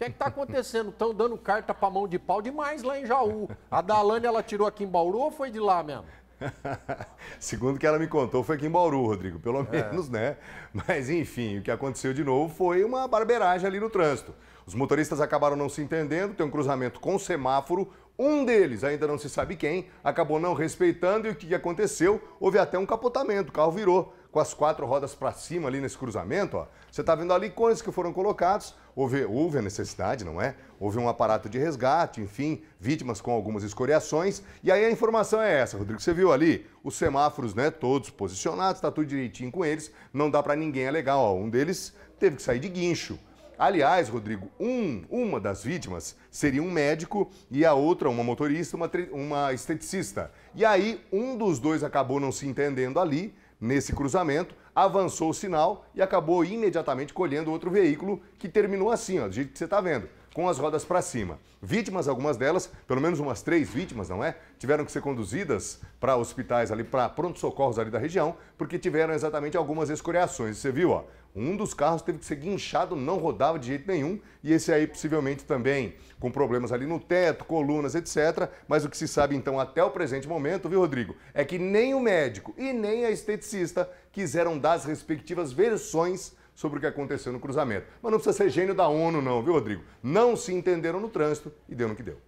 que é que está acontecendo? Estão dando carta para mão de pau demais lá em Jaú. A Dalane, ela tirou aqui em Bauru ou foi de lá mesmo? Segundo que ela me contou, foi aqui em Bauru, Rodrigo, pelo é. menos, é. né? Mas enfim, o que aconteceu de novo foi uma barbeiragem ali no trânsito. Os motoristas acabaram não se entendendo, tem um cruzamento com semáforo. Um deles, ainda não se sabe quem, acabou não respeitando e o que aconteceu? Houve até um capotamento, o carro virou com as quatro rodas para cima ali nesse cruzamento, ó. Você está vendo ali cones que foram colocados, houve, houve a necessidade, não é? Houve um aparato de resgate, enfim, vítimas com algumas escoriações. E aí a informação é essa, Rodrigo, você viu ali os semáforos, né, todos posicionados, está tudo direitinho com eles, não dá para ninguém alegar, ó, um deles teve que sair de guincho. Aliás, Rodrigo, um, uma das vítimas seria um médico e a outra uma motorista, uma, uma esteticista. E aí, um dos dois acabou não se entendendo ali, Nesse cruzamento, avançou o sinal e acabou imediatamente colhendo outro veículo que terminou assim, ó, do jeito que você está vendo com as rodas para cima. Vítimas, algumas delas, pelo menos umas três vítimas, não é? Tiveram que ser conduzidas para hospitais ali, para pronto-socorros ali da região, porque tiveram exatamente algumas escoriações. Você viu, ó, um dos carros teve que ser guinchado, não rodava de jeito nenhum, e esse aí possivelmente também com problemas ali no teto, colunas, etc. Mas o que se sabe então até o presente momento, viu, Rodrigo, é que nem o médico e nem a esteticista quiseram dar as respectivas versões sobre o que aconteceu no cruzamento. Mas não precisa ser gênio da ONU, não, viu, Rodrigo? Não se entenderam no trânsito e deu no que deu.